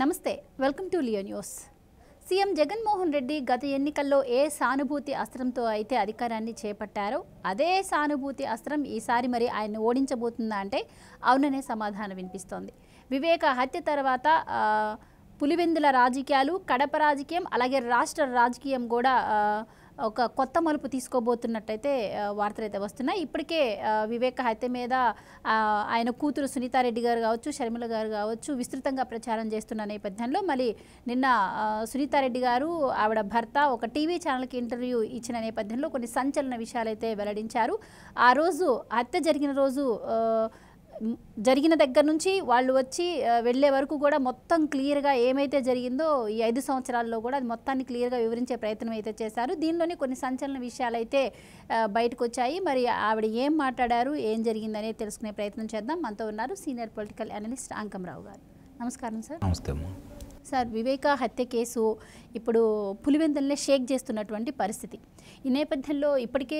నమస్తే welcome to Leo news CM Jaganmohan Reddy గత ఎన్నికల్లో ఏ సానుభూతి అస్త్రంతో అయితే అధికారాన్ని చేపట్టారో అదే సానుభూతి అస్త్రం ఈసారి మరి ఆయన్ని ఓడించబోతుందా అంటే అవుననే సమాధానం వినిపిస్తోంది వివేక హత్య తర్వాత పులివెందుల రాజకీయాలు కడప రాజకీయం అలాగే రాష్ట్ర రాజకీయం కూడా ఒక కొత్త మలుపు తీసుకోబోతున్నట్టయితే వార్తలు అయితే వస్తున్నాయి ఇప్పటికే వివేక్ హత్య మీద ఆయన కూతురు సునీతారెడ్డి గారు కావచ్చు షర్మిల గారు కావచ్చు విస్తృతంగా ప్రచారం చేస్తున్న నేపథ్యంలో మళ్ళీ నిన్న సునీతారెడ్డి గారు ఆవిడ భర్త ఒక టీవీ ఛానల్కి ఇంటర్వ్యూ ఇచ్చిన నేపథ్యంలో కొన్ని సంచలన విషయాలైతే వెల్లడించారు ఆ రోజు హత్య జరిగిన రోజు జరిగిన దగ్గర నుంచి వాళ్ళు వచ్చి వెళ్ళే వరకు కూడా మొత్తం క్లియర్గా ఏమైతే జరిగిందో ఈ ఐదు సంవత్సరాల్లో కూడా అది మొత్తాన్ని క్లియర్గా వివరించే ప్రయత్నం అయితే చేశారు దీనిలోనే కొన్ని సంచలన విషయాలు అయితే బయటకు వచ్చాయి మరి ఆవిడ ఏం మాట్లాడారు ఏం జరిగిందనే తెలుసుకునే ప్రయత్నం చేద్దాం మనతో ఉన్నారు సీనియర్ పొలిటికల్ అనలిస్ట్ అంకంరావు గారు నమస్కారం సార్ నమస్తే సార్ వివేకా హత్య కేసు ఇప్పుడు పులివెందులనే షేక్ చేస్తున్నటువంటి పరిస్థితి ఈ నేపథ్యంలో ఇప్పటికే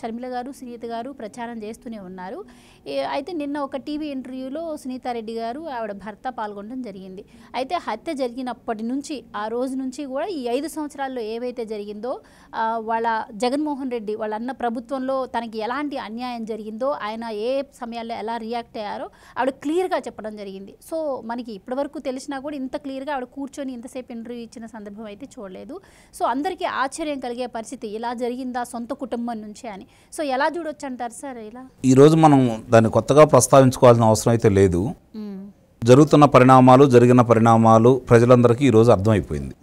షర్మిల గారు సునీత గారు ప్రచారం చేస్తూనే ఉన్నారు అయితే నిన్న ఒక టీవీ ఇంటర్వ్యూలో సునీతారెడ్డి గారు ఆవిడ భర్త పాల్గొనడం జరిగింది అయితే హత్య జరిగినప్పటి నుంచి ఆ రోజు నుంచి కూడా ఈ ఐదు సంవత్సరాల్లో ఏవైతే జరిగిందో వాళ్ళ జగన్మోహన్ రెడ్డి వాళ్ళ అన్న ప్రభుత్వంలో తనకి ఎలాంటి అన్యాయం జరిగిందో ఆయన ఏ సమయాల్లో ఎలా రియాక్ట్ అయ్యారో ఆవిడ క్లియర్గా చెప్పడం జరిగింది సో మనకి ఇప్పటివరకు తెలిసినా కూడా ఇంత క్లియర్గా ఆవిడ కూర్చొని ఇంతసేపు ఇంటర్వ్యూ ఇచ్చిన సందర్భం అయితే చూడలేదు సో అందరికీ ఆశ్చర్యం కలిగే పరిస్థితి పరిస్థితి ఇలా జరిగిందా సొంత కుటుంబం నుంచే అని సో ఎలా చూడొచ్చు అంటారు సార్ ఇలా ఈరోజు మనం దాన్ని కొత్తగా ప్రస్తావించుకోవాల్సిన అవసరం అయితే లేదు జరుగుతున్న పరిణామాలు జరిగిన పరిణామాలు ప్రజలందరికీ ఈరోజు అర్థమైపోయింది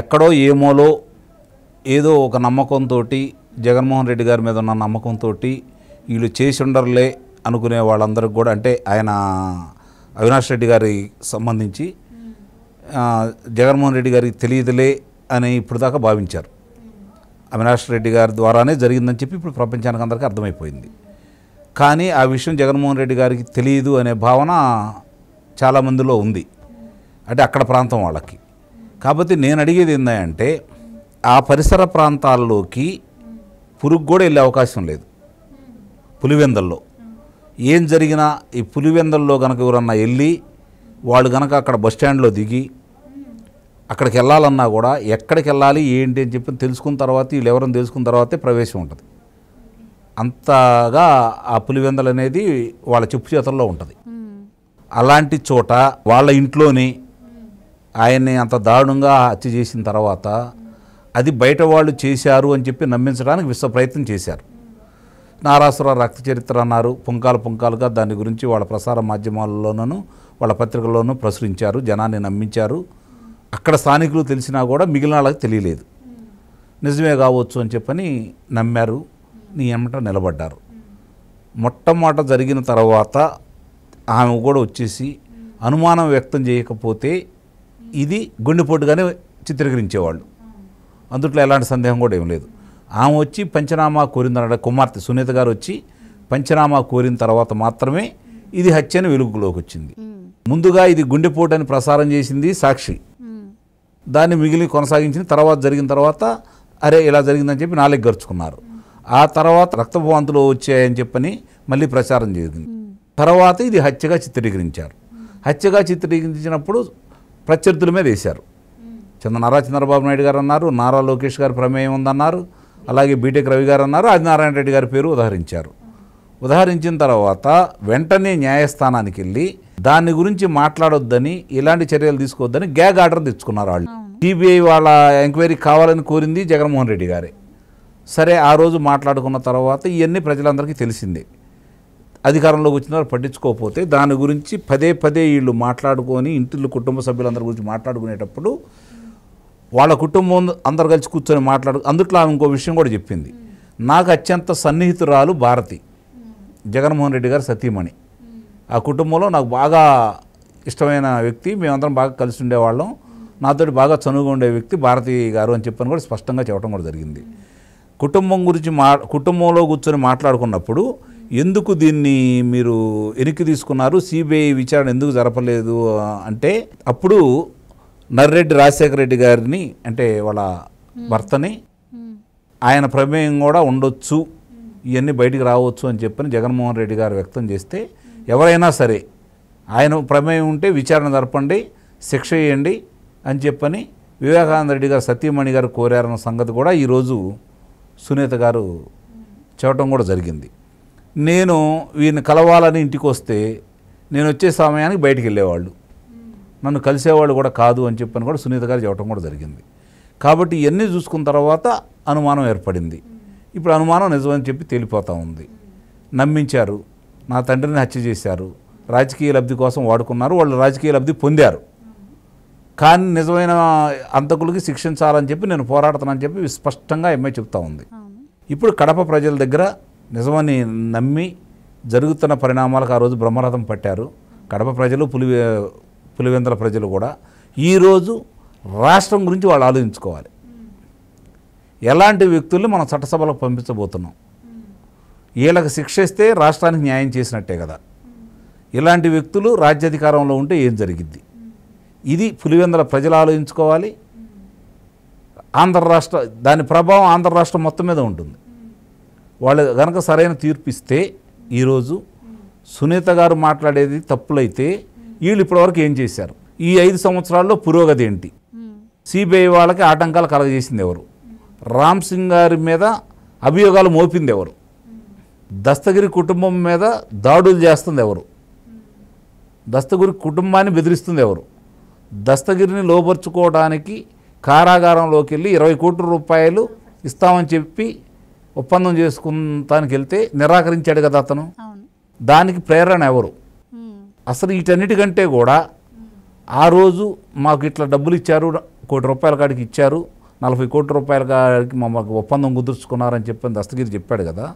ఎక్కడో ఏమోలో ఏదో ఒక నమ్మకంతో జగన్మోహన్ రెడ్డి గారి మీద ఉన్న నమ్మకంతో వీళ్ళు చేసి ఉండర్లే అనుకునే వాళ్ళందరికి కూడా అంటే ఆయన అవినాష్ రెడ్డి గారి సంబంధించి జగన్మోహన్ రెడ్డి గారికి తెలియదులే అని ఇప్పుడు దాకా భావించారు అవినాష్ రెడ్డి గారి ద్వారానే జరిగిందని చెప్పి ఇప్పుడు ప్రపంచానికి అందరికీ అర్థమైపోయింది కానీ ఆ విషయం జగన్మోహన్ రెడ్డి గారికి తెలియదు అనే భావన చాలామందిలో ఉంది అంటే అక్కడ ప్రాంతం వాళ్ళకి కాబట్టి నేను అడిగేది ఏంటంటే ఆ పరిసర ప్రాంతాల్లోకి పురుగు కూడా వెళ్ళే అవకాశం లేదు పులివెందల్లో ఏం జరిగినా ఈ పులివెందల్లో కనుక ఎవరన్నా వెళ్ళి వాళ్ళు కనుక అక్కడ బస్టాండ్లో దిగి అక్కడికి వెళ్ళాలన్నా కూడా ఎక్కడికి వెళ్ళాలి ఏంటి అని చెప్పి తెలుసుకున్న తర్వాత వీళ్ళు ఎవరైనా తెలుసుకున్న తర్వాతే ప్రవేశం ఉంటుంది అంతగా ఆ పులివెందలు అనేది వాళ్ళ చెప్పు చేతల్లో ఉంటుంది అలాంటి చోట వాళ్ళ ఇంట్లోని ఆయన్ని అంత దారుణంగా హత్య చేసిన తర్వాత అది బయట వాళ్ళు చేశారు అని చెప్పి నమ్మించడానికి విశ్వ ప్రయత్నం చేశారు నారాసుర రక్త చరిత్ర అన్నారు పుంకాలు పుంకాలుగా దాని గురించి వాళ్ళ ప్రసార మాధ్యమాల్లోనూ వాళ్ళ పత్రికల్లోనూ ప్రసరించారు జనాన్ని నమ్మించారు అక్కడ స్థానికులు తెలిసినా కూడా మిగిలిన వాళ్ళకి తెలియలేదు నిజమే కావచ్చు అని చెప్పని నమ్మారు నీ ఎమ్మట నిలబడ్డారు మొట్టమొదట జరిగిన తర్వాత ఆమె కూడా వచ్చేసి అనుమానం వ్యక్తం చేయకపోతే ఇది గుండెపోటుగానే చిత్రీకరించేవాళ్ళు అందుట్లో ఎలాంటి సందేహం కూడా ఏం లేదు ఆమె వచ్చి పంచనామా కోరిందనడ కుమార్తె సునీత గారు వచ్చి పంచనామా కోరిన తర్వాత మాత్రమే ఇది హత్యను వెలుగులోకి వచ్చింది ముందుగా ఇది గుండెపోటు అని ప్రసారం చేసింది సాక్షి దాన్ని మిగిలి కొనసాగించిన తర్వాత జరిగిన తర్వాత అరే ఇలా జరిగిందని చెప్పి నాలుగు గరుచుకున్నారు ఆ తర్వాత రక్తభవాంతులు వచ్చాయని చెప్పని మళ్ళీ ప్రచారం జరిగింది తర్వాత ఇది హత్యగా చిత్రీకరించారు హత్యగా చిత్రీకరించినప్పుడు ప్రత్యర్థుల మీద వేశారు చంద్ర నారా చంద్రబాబు నాయుడు గారు అన్నారు నారా లోకేష్ గారి ప్రమేయం ఉందన్నారు అలాగే బీటెక్ రవి గారు అన్నారు ఆదినారాయణ రెడ్డి గారి పేరు ఉదాహరించారు ఉదాహరించిన తర్వాత వెంటనే న్యాయస్థానానికి వెళ్ళి దాని గురించి మాట్లాడొద్దని ఇలాంటి చర్యలు తీసుకోవద్దని గ్యాగ్ ఆర్డర్ తెచ్చుకున్నారు వాళ్ళు సిబిఐ వాళ్ళ ఎంక్వైరీ కావాలని కోరింది జగన్మోహన్ రెడ్డి గారే సరే ఆ రోజు మాట్లాడుకున్న తర్వాత ఇవన్నీ ప్రజలందరికీ తెలిసిందే అధికారంలోకి వచ్చిన వారు పట్టించుకోకపోతే దాని గురించి పదే పదే వీళ్ళు మాట్లాడుకొని ఇంటిలో కుటుంబ సభ్యులందరి గురించి మాట్లాడుకునేటప్పుడు వాళ్ళ కుటుంబం అందరు కలిసి కూర్చొని మాట్లాడు అందుట్లో ఆమె ఇంకో విషయం కూడా చెప్పింది నాకు అత్యంత సన్నిహితురాలు భారతి జగన్మోహన్ రెడ్డి గారు సతీమణి ఆ కుటుంబంలో నాకు బాగా ఇష్టమైన వ్యక్తి మేమందరం బాగా కలిసి ఉండేవాళ్ళం నాతోటి బాగా చనువుగా ఉండే వ్యక్తి భారతి గారు అని చెప్పని కూడా స్పష్టంగా చెప్పడం కూడా జరిగింది కుటుంబం గురించి మా కుటుంబంలో కూర్చొని మాట్లాడుకున్నప్పుడు ఎందుకు దీన్ని మీరు ఎనికి తీసుకున్నారు సిబిఐ విచారణ ఎందుకు జరపలేదు అంటే అప్పుడు నర్రెడ్డి రాజశేఖర రెడ్డి గారిని అంటే వాళ్ళ భర్తని ఆయన ప్రమేయం కూడా ఉండొచ్చు ఇవన్నీ బయటికి రావచ్చు అని చెప్పని జగన్మోహన్ రెడ్డి గారు వ్యక్తం చేస్తే ఎవరైనా సరే ఆయన ప్రమేయం ఉంటే విచారణ జరపండి శిక్ష వేయండి అని చెప్పని వివేకానంద రెడ్డి గారు సత్యమణి గారు కోరారన్న సంగతి కూడా ఈరోజు సునీత గారు చెప్పడం కూడా జరిగింది నేను వీరిని కలవాలని ఇంటికి వస్తే నేను వచ్చే సమయానికి బయటికి వెళ్ళేవాళ్ళు నన్ను కలిసేవాళ్ళు కూడా కాదు అని చెప్పని కూడా సునీత గారు చెప్పడం కూడా జరిగింది కాబట్టి ఇవన్నీ చూసుకున్న తర్వాత అనుమానం ఏర్పడింది ఇప్పుడు అనుమానం నిజమని చెప్పి తేలిపోతూ ఉంది నమ్మించారు నా తండ్రిని హత్య చేశారు రాజకీయ లబ్ధి కోసం వాడుకున్నారు వాళ్ళు రాజకీయ లబ్ధి పొందారు కానీ నిజమైన అంతకులకి శిక్షించాలని చెప్పి నేను పోరాడుతానని చెప్పి స్పష్టంగా ఎంఐ చెప్తా ఉంది ఇప్పుడు కడప ప్రజల దగ్గర నిజమని నమ్మి జరుగుతున్న పరిణామాలకు ఆ రోజు బ్రహ్మరథం పట్టారు కడప ప్రజలు పులి పులివెందల ప్రజలు కూడా ఈరోజు రాష్ట్రం గురించి వాళ్ళు ఆలోచించుకోవాలి ఎలాంటి వ్యక్తుల్ని మనం చట్టసభలకు పంపించబోతున్నాం వీళ్ళకి శిక్షిస్తే రాష్ట్రానికి న్యాయం చేసినట్టే కదా ఇలాంటి వ్యక్తులు రాజ్యాధికారంలో ఉంటే ఏం జరిగిద్ది ఇది పులివెందుల ప్రజలు ఆలోచించుకోవాలి ఆంధ్ర రాష్ట్ర దాని ప్రభావం ఆంధ్ర రాష్ట్రం మొత్తం మీద ఉంటుంది వాళ్ళు కనుక సరైన తీర్పు ఇస్తే ఈరోజు సునీత గారు మాట్లాడేది తప్పులైతే వీళ్ళు ఇప్పటివరకు ఏం చేశారు ఈ ఐదు సంవత్సరాల్లో పురోగతి ఏంటి సిబిఐ వాళ్ళకి ఆటంకాలు కలగజేసింది ఎవరు రామ్ సింగ్ గారి మీద అభియోగాలు మోపింది ఎవరు దస్తగిరి కుటుంబం మీద దాడులు చేస్తుంది ఎవరు దస్తగిరి కుటుంబాన్ని బెదిరిస్తుంది ఎవరు దస్తగిరిని లోపరుచుకోవడానికి కారాగారంలోకి వెళ్ళి ఇరవై కోట్ల రూపాయలు ఇస్తామని చెప్పి ఒప్పందం చేసుకుంటానికి వెళ్తే నిరాకరించాడు కదా అతను దానికి ప్రేరణ ఎవరు అసలు వీటన్నిటికంటే కూడా ఆ రోజు మాకు ఇట్లా డబ్బులు ఇచ్చారు కోటి రూపాయల కాడికి ఇచ్చారు నలభై కోట్ల రూపాయల కాడికి మాకు ఒప్పందం కుదుర్చుకున్నారని చెప్పి దస్తగిరి చెప్పాడు కదా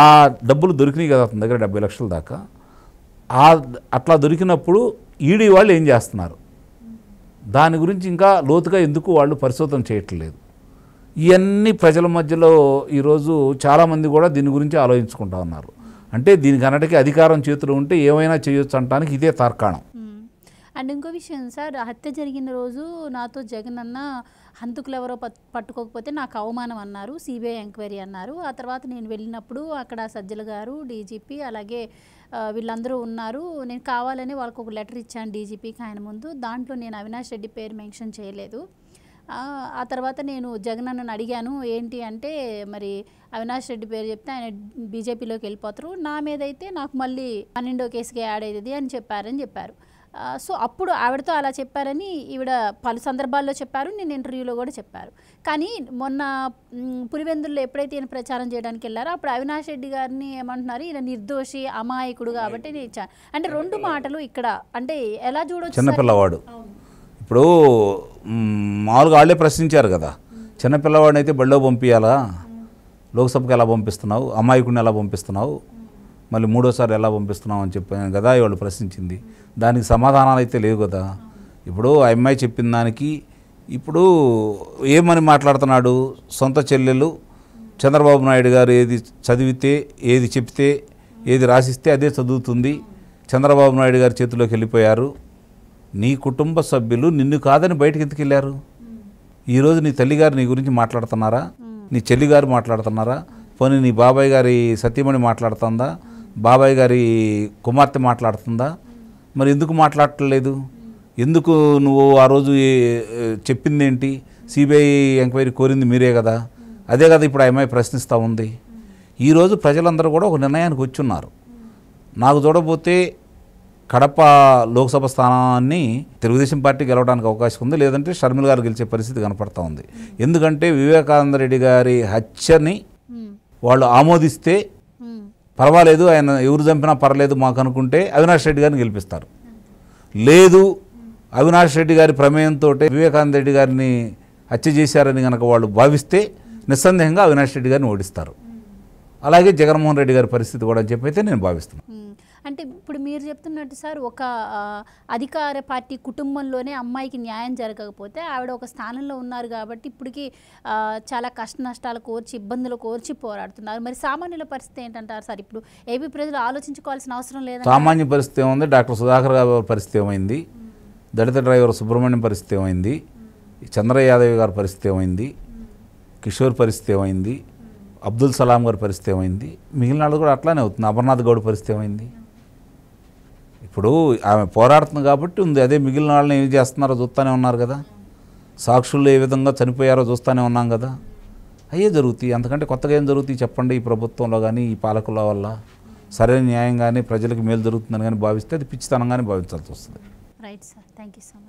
ఆ డబ్బులు దొరికినాయి కదా అతని దగ్గర డెబ్బై లక్షల దాకా ఆ అట్లా దొరికినప్పుడు ఈడీ వాళ్ళు ఏం చేస్తున్నారు దాని గురించి ఇంకా లోతుగా ఎందుకు వాళ్ళు పరిశోధన చేయట్లేదు ఇవన్నీ ప్రజల మధ్యలో ఈరోజు చాలామంది కూడా దీని గురించి ఆలోచించుకుంటా ఉన్నారు అంటే దీనికి అన్నటికి అధికారం చేతులు ఉంటే ఏమైనా చేయొచ్చు అంటానికి ఇదే తార్కాణం అండ్ ఇంకో విషయం సార్ హత్య జరిగిన రోజు నాతో జగన్ అన్న హంతకులు ఎవరో పట్టుకోకపోతే నాకు అవమానం అన్నారు సిబిఐ ఎంక్వైరీ అన్నారు ఆ తర్వాత నేను వెళ్ళినప్పుడు అక్కడ సజ్జల గారు డీజీపీ అలాగే వీళ్ళందరూ ఉన్నారు నేను కావాలని వాళ్ళకు ఒక లెటర్ ఇచ్చాను డీజీపీకి ఆయన ముందు దాంట్లో నేను అవినాష్ రెడ్డి పేరు మెన్షన్ చేయలేదు ఆ తర్వాత నేను జగన్ అన్నను అడిగాను ఏంటి అంటే మరి అవినాష్ రెడ్డి పేరు చెప్తే ఆయన బీజేపీలోకి వెళ్ళిపోతారు నా మీద అయితే నాకు మళ్ళీ పన్నెండో కేసుకి యాడ్ అయ్యేది అని చెప్పారని చెప్పారు సో అప్పుడు ఆవిడతో అలా చెప్పారని ఈవిడ పలు సందర్భాల్లో చెప్పారు నేను ఇంటర్వ్యూలో కూడా చెప్పారు కానీ మొన్న పులివెందుల్లో ఎప్పుడైతే ఈయన ప్రచారం చేయడానికి వెళ్ళారో అప్పుడు అవినాష్ రెడ్డి గారిని ఏమంటున్నారు ఈయన నిర్దోషి అమాయకుడు కాబట్టి నేను అంటే రెండు మాటలు ఇక్కడ అంటే ఎలా చూడవచ్చు చిన్నపిల్లవాడు ఇప్పుడు మామూలుగా వాళ్ళే ప్రశ్నించారు కదా చిన్నపిల్లవాడిని అయితే బళ్ళో పంపించాలా లోక్సభకు ఎలా పంపిస్తున్నావు అమాయకుడిని ఎలా పంపిస్తున్నావు మళ్ళీ మూడోసారి ఎలా పంపిస్తున్నాం అని చెప్పాను కదా వాళ్ళు ప్రశ్నించింది దానికి సమాధానాలు అయితే లేవు కదా ఇప్పుడు ఆ అమ్మాయి చెప్పిన దానికి ఇప్పుడు ఏమని మాట్లాడుతున్నాడు సొంత చెల్లెలు చంద్రబాబు నాయుడు గారు ఏది చదివితే ఏది చెప్తే ఏది రాసిస్తే అదే చదువుతుంది చంద్రబాబు నాయుడు గారి చేతిలోకి వెళ్ళిపోయారు నీ కుటుంబ సభ్యులు నిన్ను కాదని బయటకు వెళ్ళారు ఈరోజు నీ తల్లిగారు నీ గురించి మాట్లాడుతున్నారా నీ చెల్లిగారు మాట్లాడుతున్నారా పోనీ నీ బాబాయ్ గారి సత్యమణి మాట్లాడుతుందా బాబాయ్ గారి కుమార్తె మాట్లాడుతుందా మరి ఎందుకు మాట్లాడట్లేదు ఎందుకు నువ్వు ఆ రోజు చెప్పింది ఏంటి సిబిఐ ఎంక్వైరీ కోరింది మీరే కదా అదే కదా ఇప్పుడు ఆ ప్రశ్నిస్తూ ఉంది ఈరోజు ప్రజలందరూ కూడా ఒక నిర్ణయానికి వచ్చున్నారు నాకు చూడబోతే కడప లోక్సభ స్థానాన్ని తెలుగుదేశం పార్టీ గెలవడానికి అవకాశం ఉంది లేదంటే షర్మిల్ గారు గెలిచే పరిస్థితి కనపడతా ఉంది ఎందుకంటే వివేకానంద రెడ్డి గారి హత్యని వాళ్ళు ఆమోదిస్తే పర్వాలేదు ఆయన ఎవరు చంపినా పర్లేదు మాకు అనుకుంటే అవినాష్ రెడ్డి గారిని గెలిపిస్తారు లేదు అవినాష్ రెడ్డి గారి ప్రమేయంతో వివేకానంద రెడ్డి గారిని హత్య చేశారని కనుక వాళ్ళు భావిస్తే నిస్సందేహంగా అవినాష్ రెడ్డి గారిని ఓడిస్తారు అలాగే జగన్మోహన్ రెడ్డి గారి పరిస్థితి కూడా అని చెప్పి అయితే నేను భావిస్తున్నాను అంటే ఇప్పుడు మీరు చెప్తున్నట్టు సార్ ఒక అధికార పార్టీ కుటుంబంలోనే అమ్మాయికి న్యాయం జరగకపోతే ఆవిడ ఒక స్థానంలో ఉన్నారు కాబట్టి ఇప్పటికీ చాలా కష్ట నష్టాలు కోర్చి ఇబ్బందులు కోర్చి పోరాడుతున్నారు మరి సామాన్యుల పరిస్థితి ఏంటంటారు సార్ ఇప్పుడు ఏపీ ప్రజలు ఆలోచించుకోవాల్సిన అవసరం లేదు సామాన్య పరిస్థితి ఏముంది డాక్టర్ సుధాకర్ గారి పరిస్థితి ఏమైంది దళిత డ్రైవర్ సుబ్రహ్మణ్యం పరిస్థితి ఏమైంది చంద్ర యాదవ్ గారి పరిస్థితి ఏమైంది కిషోర్ పరిస్థితి ఏమైంది అబ్దుల్ సలాం గారి పరిస్థితి ఏమైంది మిగిలిన వాళ్ళు కూడా అట్లానే అవుతుంది అమర్నాథ్ గౌడ్ పరిస్థితి ఏమైంది ఇప్పుడు ఆమె పోరాడుతుంది కాబట్టి ఉంది అదే మిగిలిన వాళ్ళని ఏం చేస్తున్నారో చూస్తూనే ఉన్నారు కదా సాక్షులు ఏ విధంగా చనిపోయారో చూస్తూనే ఉన్నాం కదా అయ్యే జరుగుతాయి అంతకంటే కొత్తగా ఏం జరుగుతాయి చెప్పండి ఈ ప్రభుత్వంలో కానీ ఈ పాలకుల వల్ల సరైన న్యాయం కానీ ప్రజలకు మేలు జరుగుతుందని కానీ భావిస్తే అది పిచ్చితనంగానే భావించాల్సి వస్తుంది right sir thank you so much